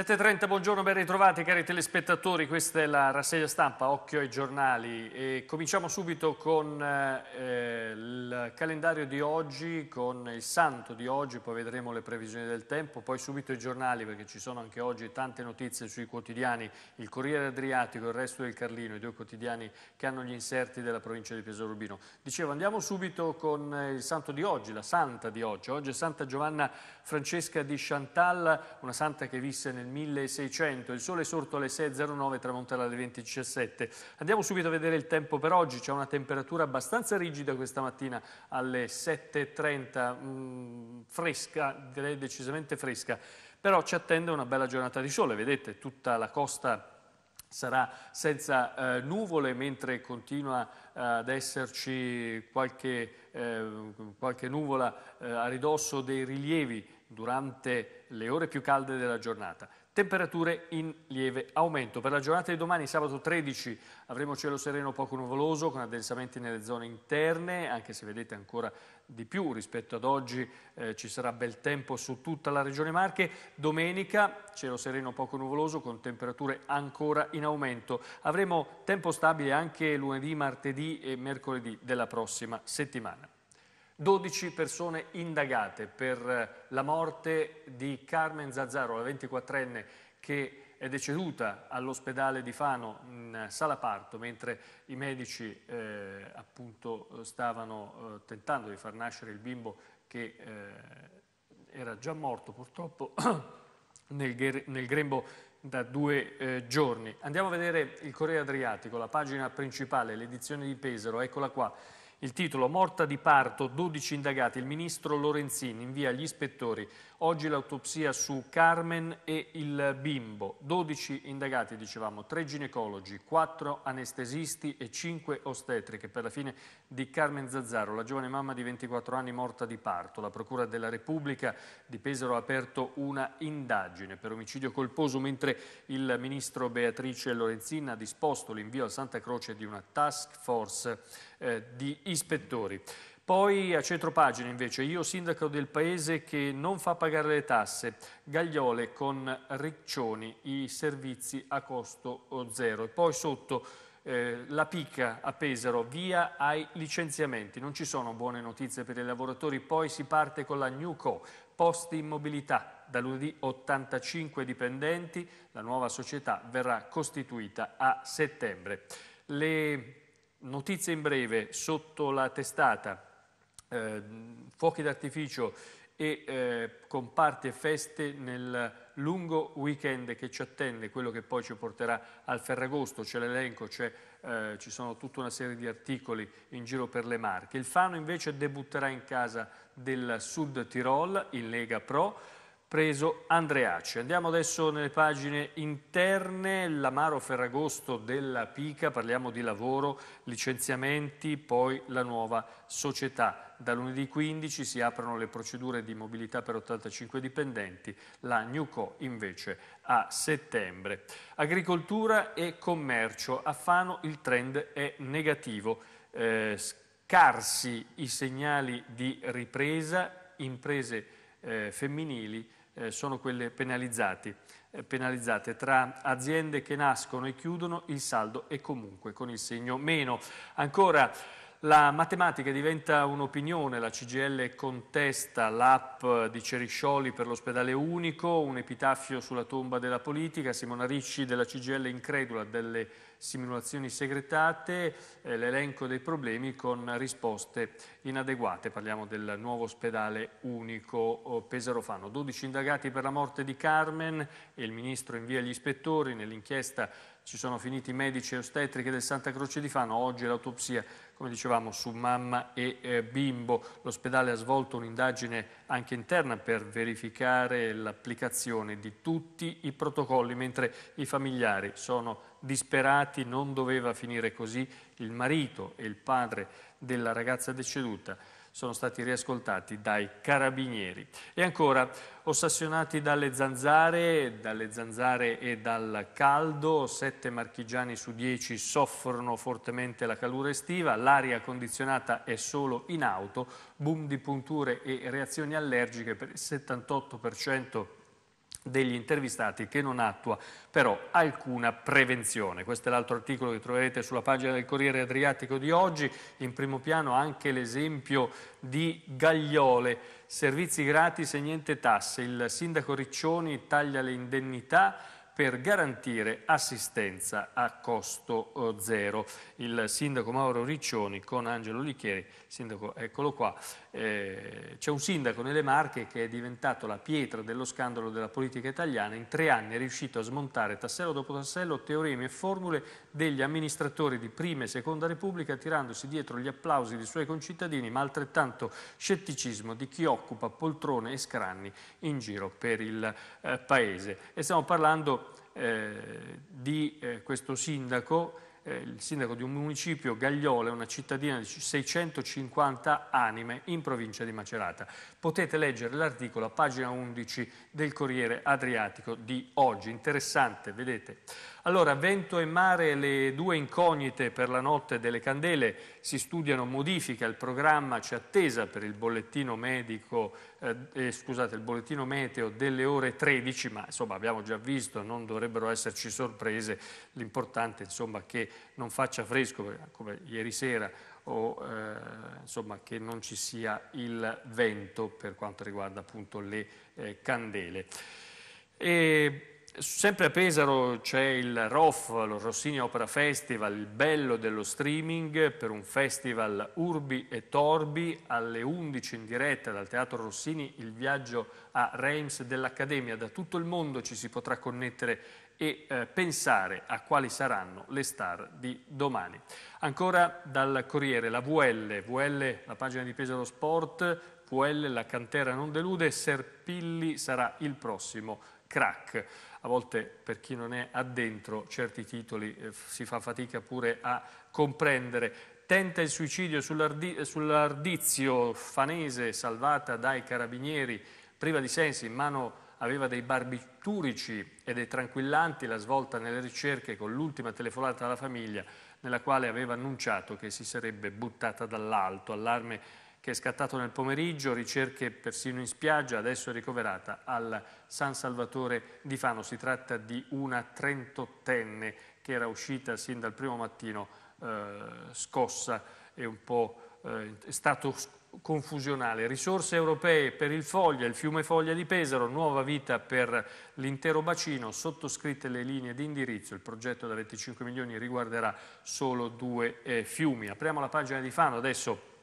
7.30, buongiorno, ben ritrovati cari telespettatori, questa è la rassegna stampa, occhio ai giornali. E cominciamo subito con eh, il calendario di oggi, con il santo di oggi, poi vedremo le previsioni del tempo, poi subito i giornali perché ci sono anche oggi tante notizie sui quotidiani, il Corriere Adriatico, il Resto del Carlino, i due quotidiani che hanno gli inserti della provincia di Pesaro Urbino. Dicevo, andiamo subito con eh, il santo di oggi, la santa di oggi. Oggi è Santa Giovanna Francesca di Chantal, una santa che visse nel 1600, il sole è sorto alle 6.09, tramonterà alle 20.17. Andiamo subito a vedere il tempo per oggi, c'è una temperatura abbastanza rigida questa mattina alle 7.30, mm, fresca, direi decisamente fresca, però ci attende una bella giornata di sole, vedete tutta la costa sarà senza eh, nuvole mentre continua eh, ad esserci qualche, eh, qualche nuvola eh, a ridosso dei rilievi durante le ore più calde della giornata. Temperature in lieve aumento. Per la giornata di domani, sabato 13, avremo cielo sereno poco nuvoloso con addensamenti nelle zone interne, anche se vedete ancora di più rispetto ad oggi eh, ci sarà bel tempo su tutta la regione Marche. Domenica cielo sereno poco nuvoloso con temperature ancora in aumento. Avremo tempo stabile anche lunedì, martedì e mercoledì della prossima settimana. 12 persone indagate per eh, la morte di Carmen Zazzaro, la 24enne che è deceduta all'ospedale di Fano in eh, sala parto mentre i medici eh, appunto eh, stavano eh, tentando di far nascere il bimbo che eh, era già morto purtroppo nel, nel, grembo da due giorni. Andiamo a vedere il Corriere Adriatico, la pagina principale, l'edizione di Pesaro, eccola qua. Il titolo Morta di parto, 12 indagati, il ministro Lorenzini invia gli ispettori. Oggi l'autopsia su Carmen e il bimbo. 12 indagati, dicevamo, 3 ginecologi, 4 anestesisti e 5 ostetriche per la fine di Carmen Zazzaro, la giovane mamma di 24 anni morta di parto. La Procura della Repubblica di Pesaro ha aperto una indagine per omicidio colposo, mentre il ministro Beatrice Lorenzini ha disposto l'invio a Santa Croce di una task force eh, di ispettori. Poi a centro pagina invece, io sindaco del paese che non fa pagare le tasse, Gagliole con Riccioni, i servizi a costo eh, zero. E poi sotto eh, la picca a Pesaro, via ai licenziamenti. Non ci sono buone notizie per i lavoratori, poi si parte con la Newco, posti in mobilità. Da lunedì 85 dipendenti, la nuova società verrà costituita a settembre. Le Notizie in breve sotto la testata, eh, fuochi d'artificio e eh, comparti e feste nel lungo weekend che ci attende, quello che poi ci porterà al Ferragosto, c'è l'elenco, eh, ci sono tutta una serie di articoli in giro per le marche. Il Fano invece debutterà in casa del Sud Tirol in Lega Pro, preso Andreacci. Andiamo adesso nelle pagine interne, l'amaro ferragosto della Pica, parliamo di lavoro, licenziamenti, poi la nuova società. Da lunedì 15 si aprono le procedure di mobilità per 85 dipendenti, la Newco invece a settembre. Agricoltura e commercio, a Fano il trend è negativo, eh, scarsi i segnali di ripresa, imprese eh, femminili eh, sono quelle penalizzate, eh, penalizzate. Tra aziende che nascono e chiudono il saldo e comunque con il segno meno. Ancora la matematica diventa un'opinione, la CGL contesta l'app di Ceriscioli per l'ospedale unico, un epitafio sulla tomba della politica, Simona Ricci della CGL incredula delle simulazioni segretate, eh, l'elenco dei problemi con risposte inadeguate. Parliamo del nuovo ospedale unico oh, Pesarofano. 12 indagati per la morte di Carmen e il ministro invia gli ispettori nell'inchiesta ci sono finiti medici e ostetriche del Santa Croce di Fano, oggi l'autopsia, come dicevamo, su mamma e eh, bimbo. L'ospedale ha svolto un'indagine anche interna per verificare l'applicazione di tutti i protocolli, mentre i familiari sono disperati, non doveva finire così, il marito e il padre della ragazza deceduta sono stati riascoltati dai carabinieri. E ancora, ossessionati dalle zanzare, dalle zanzare e dal caldo, sette marchigiani su dieci soffrono fortemente la calura estiva, l'aria condizionata è solo in auto, boom di punture e reazioni allergiche per il 78% degli intervistati che non attua però alcuna prevenzione. Questo è l'altro articolo che troverete sulla pagina del Corriere Adriatico di oggi, in primo piano anche l'esempio di Gagliole, servizi gratis e niente tasse, il sindaco Riccioni taglia le indennità per garantire assistenza a costo eh, zero. Il sindaco Mauro Riccioni con Angelo Lichieri, sindaco eccolo qua, eh, c'è un sindaco nelle Marche che è diventato la pietra dello scandalo della politica italiana, in tre anni è riuscito a smontare tassello dopo tassello teoremi e formule degli amministratori di prima e seconda Repubblica tirandosi dietro gli applausi dei suoi concittadini ma altrettanto scetticismo di chi occupa poltrone e scranni in giro per il eh, Paese. E stiamo parlando eh, di eh, questo sindaco, eh, il sindaco di un municipio, Gagliola, una cittadina di 650 anime in provincia di Macerata. Potete leggere l'articolo a pagina 11 del Corriere Adriatico di oggi, interessante, vedete. Allora, vento e mare, le due incognite per la notte delle candele, si studiano modifiche il programma c'è attesa per il bollettino, medico, eh, eh scusate, il bollettino meteo delle ore 13, ma insomma abbiamo già visto, non dovrebbero esserci sorprese, l'importante insomma che non faccia fresco eh, come ieri sera o eh, insomma che non ci sia il vento per quanto riguarda appunto le eh, candele. E Sempre a Pesaro c'è il ROF, lo Rossini Opera Festival, il bello dello streaming per un festival Urbi e Torbi alle 11 in diretta dal Teatro Rossini il viaggio a Reims dell'Accademia. Da tutto il mondo ci si potrà connettere e eh, pensare a quali saranno le star di domani. Ancora dal Corriere, la VL, VL la pagina di Pesaro Sport, VL la cantera non delude, Serpilli sarà il prossimo crack volte per chi non è addentro certi titoli eh, si fa fatica pure a comprendere. Tenta il suicidio sull'ardizio sull fanese salvata dai carabinieri, priva di sensi, in mano aveva dei barbiturici e dei tranquillanti, la svolta nelle ricerche con l'ultima telefonata alla famiglia nella quale aveva annunciato che si sarebbe buttata dall'alto, allarme che è scattato nel pomeriggio, ricerche persino in spiaggia, adesso è ricoverata al San Salvatore di Fano. Si tratta di una trentottenne che era uscita sin dal primo mattino eh, scossa e un po' eh, stato confusionale. Risorse europee per il Foglia, il fiume Foglia di Pesaro, nuova vita per l'intero bacino, sottoscritte le linee di indirizzo, il progetto da 25 milioni riguarderà solo due eh, fiumi. Apriamo la pagina di Fano adesso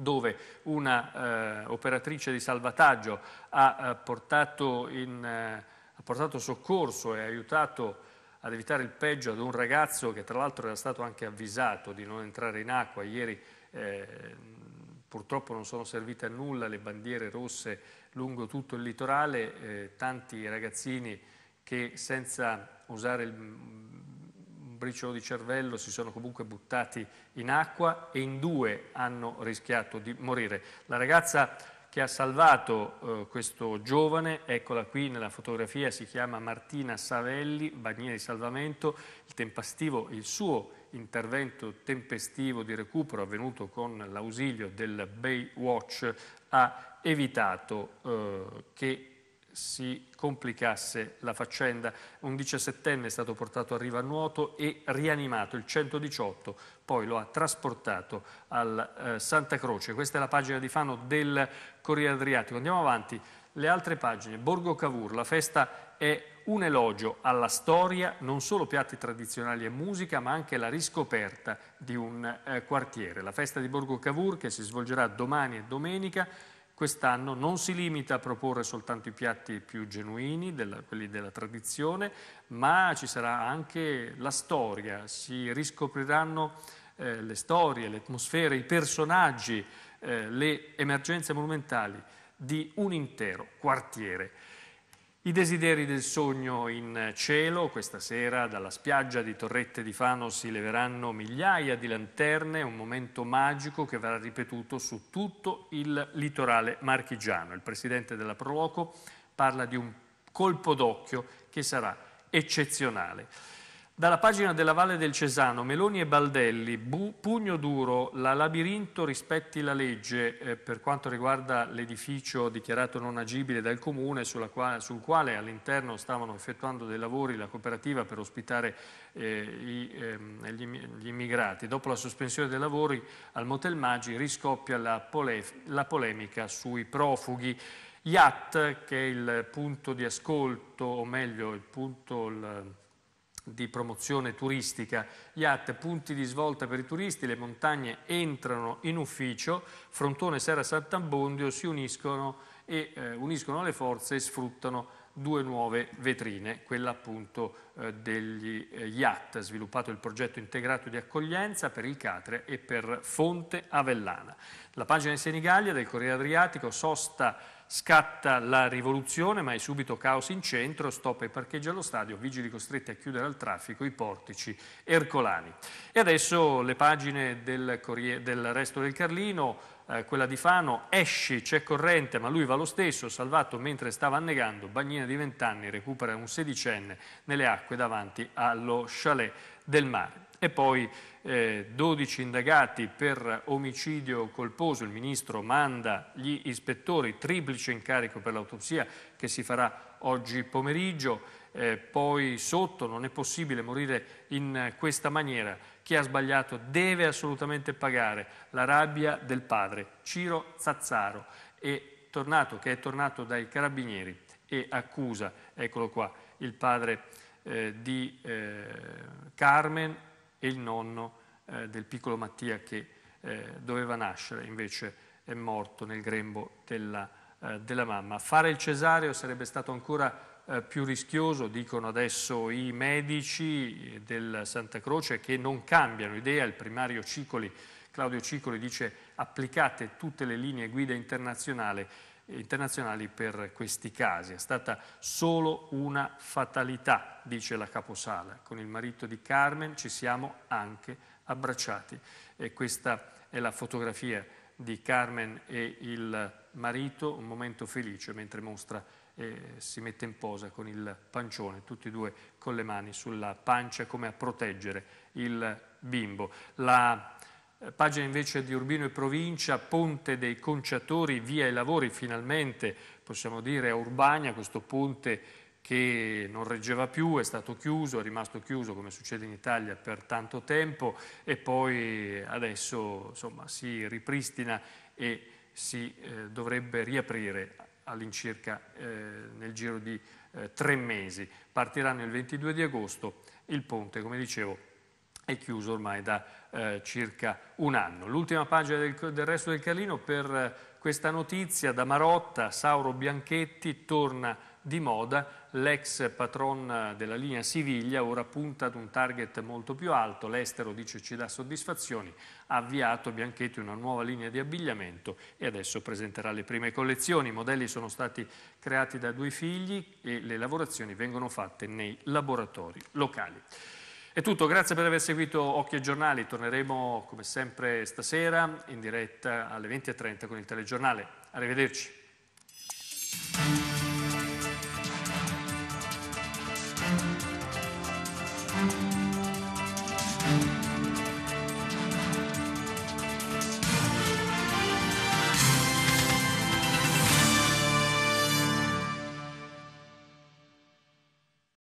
dove una eh, operatrice di salvataggio ha, eh, portato in, eh, ha, portato soccorso e aiutato ad evitare il peggio ad un ragazzo che tra l'altro era stato anche avvisato di non entrare in acqua. Ieri eh, purtroppo non sono servite a nulla le bandiere rosse lungo tutto il litorale, eh, tanti ragazzini che senza usare il briciolo di cervello si sono comunque buttati in acqua e in due hanno rischiato di morire. La ragazza che ha salvato eh, questo giovane, eccola qui nella fotografia, si chiama Martina Savelli, bagnina di salvamento, il, il suo intervento tempestivo di recupero avvenuto con l'ausilio del Baywatch ha evitato eh, che si complicasse la faccenda. Un 17enne è stato portato a riva a nuoto e rianimato, il 118 poi lo ha trasportato al eh, Santa Croce. Questa è la pagina di Fano del Corriere Adriatico. Andiamo avanti, le altre pagine. Borgo Cavour, la festa è un elogio alla storia, non solo piatti tradizionali e musica, ma anche la riscoperta di un eh, quartiere. La festa di Borgo Cavour, che si svolgerà domani e domenica, quest'anno non si limita a proporre soltanto i piatti più genuini, della, quelli della tradizione, ma ci sarà anche la storia, si riscopriranno eh, le storie, le atmosfere, i personaggi, eh, le emergenze monumentali di un intero quartiere. I desideri del sogno in cielo, questa sera dalla spiaggia di Torrette di Fano si leveranno migliaia di lanterne, un momento magico che verrà ripetuto su tutto il litorale marchigiano. Il presidente della Proloco parla di un colpo d'occhio che sarà eccezionale. Dalla pagina della Valle del Cesano, Meloni e Baldelli, bu, pugno duro, la labirinto rispetti la legge eh, per quanto riguarda l'edificio dichiarato non agibile dal Comune qua, sul quale all'interno stavano effettuando dei lavori la cooperativa per ospitare eh, i, eh, gli, gli, immigrati. Dopo la sospensione dei lavori al Motel Maggi riscoppia la, pole, la polemica sui profughi. IAT, che è il punto di ascolto, o meglio il punto... Il, di promozione turistica, IAT, punti di svolta per i turisti, le montagne entrano in ufficio, Frontone, Serra Sant'Ambondio si uniscono e eh, uniscono le forze e sfruttano due nuove vetrine, quella appunto eh, degli eh, IAT, sviluppato il progetto integrato di accoglienza per il Catre e per Fonte Avellana. La pagina di Senigallia del Corriere Adriatico, sosta scatta la rivoluzione, ma è subito caos in centro, stop e parcheggia allo stadio, vigili costretti a chiudere al traffico i portici ercolani. E adesso le pagine del, del resto del Carlino, eh, quella di Fano, esci, c'è corrente, ma lui va lo stesso, salvato mentre stava annegando, bagnina di vent'anni, recupera un sedicenne nelle acque davanti allo chalet del mare. E poi eh, 12 indagati per omicidio colposo, il ministro manda gli ispettori, triplice incarico per l'autopsia che si farà oggi pomeriggio eh, poi sotto, non è possibile morire in questa maniera. Chi ha sbagliato deve assolutamente pagare la rabbia del padre. Ciro Zazzaro è tornato, che è tornato dai carabinieri e accusa, eccolo qua, il padre eh, di eh, Carmen e il nonno eh, del piccolo Mattia che eh, doveva nascere, invece è morto nel grembo della, eh, della mamma. Fare il cesareo sarebbe stato ancora eh, più rischioso, dicono adesso i medici del Santa Croce, che non cambiano idea, il primario Cicoli, Claudio Cicoli dice applicate tutte le linee guida internazionali, internazionali per questi casi. È stata solo una fatalità, dice la caposala. Con il marito di Carmen ci siamo anche abbracciati. E questa è la fotografia di Carmen e il marito, un momento felice mentre mostra eh, si mette in posa con il pancione, tutti e due con le mani sulla pancia come a proteggere il bimbo. La eh, pagina invece di Urbino e Provincia, Ponte dei Conciatori, via i lavori, finalmente possiamo dire a Urbania, questo ponte che non reggeva più, è stato chiuso, è rimasto chiuso come succede in Italia per tanto tempo e poi adesso insomma, si ripristina e si eh, dovrebbe riaprire all'incirca eh, nel giro di eh, tre mesi. Partiranno il 22 di agosto, il ponte, come dicevo, è chiuso ormai da eh, circa un anno. L'ultima pagina del, del, resto del Carlino per eh, questa notizia da Marotta, Sauro Bianchetti torna a di moda, l'ex patron della linea Siviglia ora punta ad un target molto più alto, l'estero dice ci dà soddisfazioni, ha avviato Bianchetti una nuova linea di abbigliamento e adesso presenterà le prime collezioni, i modelli sono stati creati da due figli e le lavorazioni vengono fatte nei laboratori locali. È tutto, grazie per aver seguito Occhi e Giornali, torneremo come sempre stasera in diretta alle 20.30 con il telegiornale. Arrivederci.